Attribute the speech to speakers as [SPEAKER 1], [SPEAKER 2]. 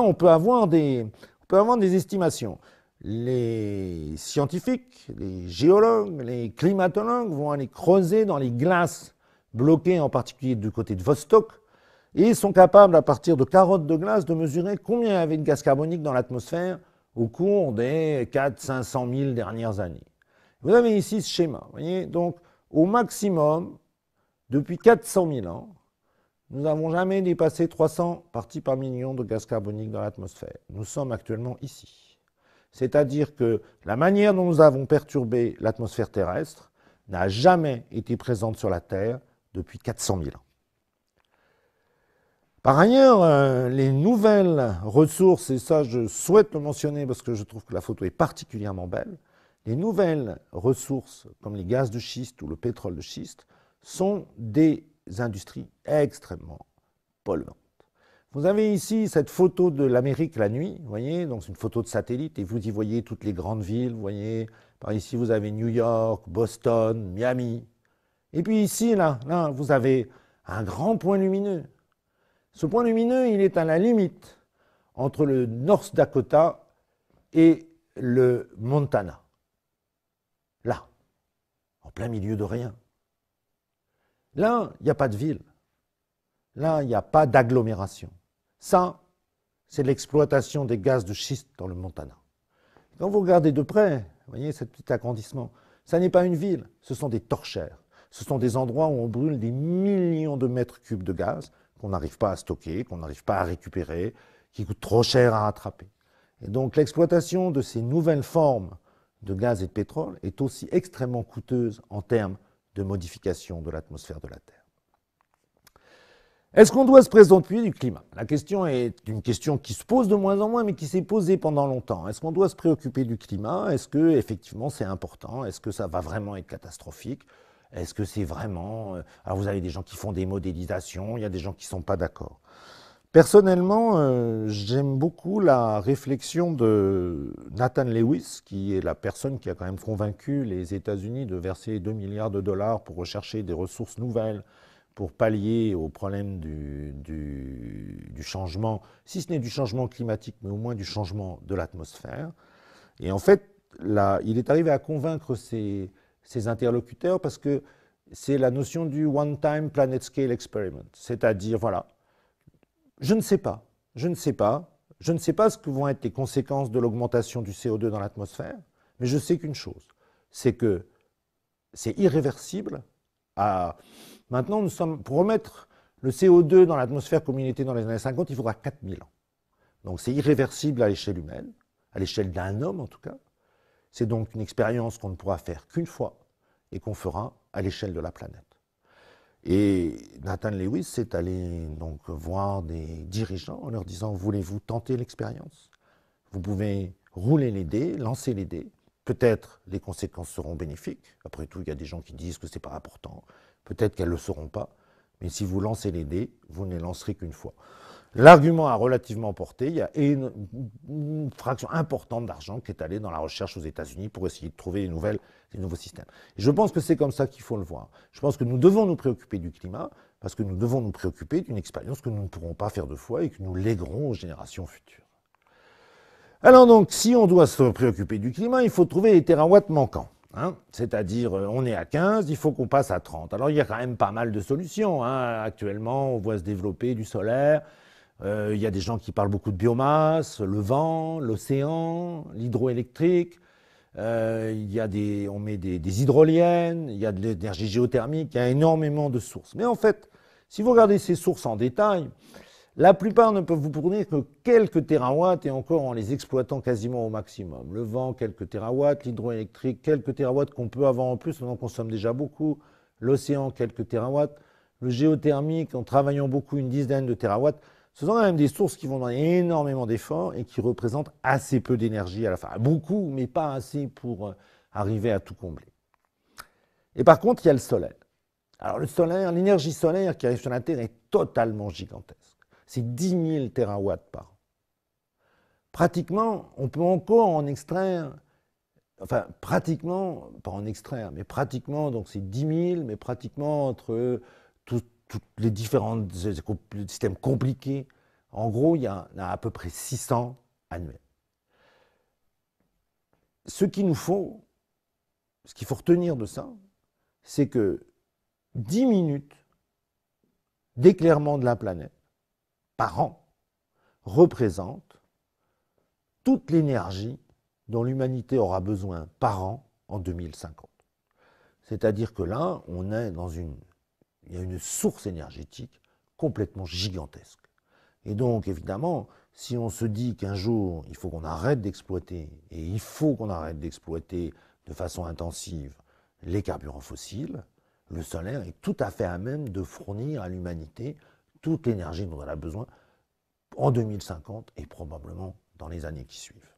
[SPEAKER 1] on peut avoir des, estimations. Les scientifiques, les géologues, les climatologues vont aller creuser dans les glaces bloquées, en particulier du côté de Vostok, et ils sont capables, à partir de carottes de glace, de mesurer combien il y avait de gaz carbonique dans l'atmosphère au cours des 400-500 000 dernières années. Vous avez ici ce schéma. Voyez Donc, au maximum, depuis 400 000 ans, nous n'avons jamais dépassé 300 parties par million de gaz carbonique dans l'atmosphère. Nous sommes actuellement ici. C'est-à-dire que la manière dont nous avons perturbé l'atmosphère terrestre n'a jamais été présente sur la Terre depuis 400 000 ans. Par ailleurs, euh, les nouvelles ressources, et ça je souhaite le mentionner parce que je trouve que la photo est particulièrement belle, les nouvelles ressources comme les gaz de schiste ou le pétrole de schiste sont des industries extrêmement polluantes. Vous avez ici cette photo de l'Amérique la nuit, vous voyez, donc c'est une photo de satellite, et vous y voyez toutes les grandes villes, vous voyez, par ici vous avez New York, Boston, Miami. Et puis ici, là, là, vous avez un grand point lumineux. Ce point lumineux, il est à la limite entre le North Dakota et le Montana. Là, en plein milieu de rien. Là, il n'y a pas de ville. Là, il n'y a pas d'agglomération. Ça, c'est l'exploitation des gaz de schiste dans le Montana. Quand vous regardez de près, vous voyez ce petit agrandissement, ça n'est pas une ville, ce sont des torchères. Ce sont des endroits où on brûle des millions de mètres cubes de gaz qu'on n'arrive pas à stocker, qu'on n'arrive pas à récupérer, qui coûtent trop cher à attraper. Et donc l'exploitation de ces nouvelles formes de gaz et de pétrole est aussi extrêmement coûteuse en termes de modification de l'atmosphère de la Terre. Est-ce qu'on doit se préoccuper du climat La question est une question qui se pose de moins en moins, mais qui s'est posée pendant longtemps. Est-ce qu'on doit se préoccuper du climat Est-ce que effectivement c'est important Est-ce que ça va vraiment être catastrophique Est-ce que c'est vraiment euh, Alors vous avez des gens qui font des modélisations, il y a des gens qui ne sont pas d'accord. Personnellement, euh, j'aime beaucoup la réflexion de Nathan Lewis, qui est la personne qui a quand même convaincu les États-Unis de verser 2 milliards de dollars pour rechercher des ressources nouvelles pour pallier au problème du, changement, si ce n'est du changement climatique, mais au moins du changement de l'atmosphère. Et en fait, il est arrivé à convaincre ses interlocuteurs parce que c'est la notion du One-Time Planet Scale Experiment, c'est-à-dire, voilà, je ne sais pas. Je ne sais pas. Je ne sais pas ce que vont être les conséquences de l'augmentation du CO2 dans l'atmosphère, mais je sais qu'une chose, c'est que c'est irréversible. À... Maintenant, nous sommes pour remettre le CO2 dans l'atmosphère comme il était dans les années 50, il faudra 4000 ans. Donc c'est irréversible à l'échelle humaine, à l'échelle d'un homme en tout cas. C'est donc une expérience qu'on ne pourra faire qu'une fois et qu'on fera à l'échelle de la planète. Et Nathan Lewis s'est allé donc voir des dirigeants en leur disant Voulez-vous tenter l'expérience Vous pouvez rouler les dés, lancer les dés. Peut-être les conséquences seront bénéfiques. Après tout, il y a des gens qui disent que ce n'est pas important. Peut-être qu'elles ne le seront pas. Mais si vous lancez les dés, vous ne les lancerez qu'une fois. L'argument a relativement porté. Il y a une, fraction importante d'argent qui est allée dans la recherche aux États-Unis pour essayer de trouver des, nouvelles, nouveaux systèmes. je pense que c'est comme ça qu'il faut le voir. Je pense que nous devons nous préoccuper du climat parce que nous devons nous préoccuper d'une expérience que nous ne pourrons pas faire deux fois et que nous léguerons aux générations futures. Alors donc, si on doit se préoccuper du climat, il faut trouver les terawatts manquants. Hein. C'est-à-dire, euh, on est à 15, il faut qu'on passe à 30. Alors, il y a quand même pas mal de solutions. Hein. Actuellement, on voit se développer du solaire, euh, il y a des gens qui parlent beaucoup de biomasse, le vent, l'océan, l'hydroélectrique. Euh, y a des, on met des, hydroliennes, il y a de l'énergie géothermique, il y a énormément de sources. Mais en fait, si vous regardez ces sources en détail, la plupart ne peuvent vous fournir que quelques terawatts et encore en les exploitant quasiment au maximum. Le vent, quelques terawatts, l'hydroélectrique, quelques terawatts qu'on peut avoir en plus, on en consomme déjà beaucoup, l'océan, quelques terawatts, le géothermique, en travaillant beaucoup, une dizaine de terawatts. Ce sont quand même des sources qui vont donner énormément d'efforts et qui représentent assez peu d'énergie à la fin. Beaucoup, mais pas assez pour euh, arriver à tout combler. Et par contre, il y a le solaire. Alors le solaire, l'énergie solaire qui arrive sur la Terre est totalement gigantesque. C'est 10 000 terawatts par an. Pratiquement, on peut encore en extraire, enfin pratiquement, pas en extraire, mais pratiquement, donc c'est 10 000, mais pratiquement entre euh, tout, tous les différents euh, systèmes compliqués. En gros, il y en a à peu près 600 annuels. Ce qu'il nous faut, ce qu'il faut retenir de ça, c'est que 10 minutes d'éclairement de la planète par an représentent toute l'énergie dont l'humanité aura besoin par an en 2050. C'est-à-dire que là, on est dans une il y a une source énergétique complètement gigantesque. Et donc, évidemment, si on se dit qu'un jour, il faut qu'on arrête d'exploiter, et il faut qu'on arrête d'exploiter de façon intensive les carburants fossiles, le solaire est tout à fait à même de fournir à l'humanité toute l'énergie dont elle a besoin en 2050 et probablement dans les années qui suivent.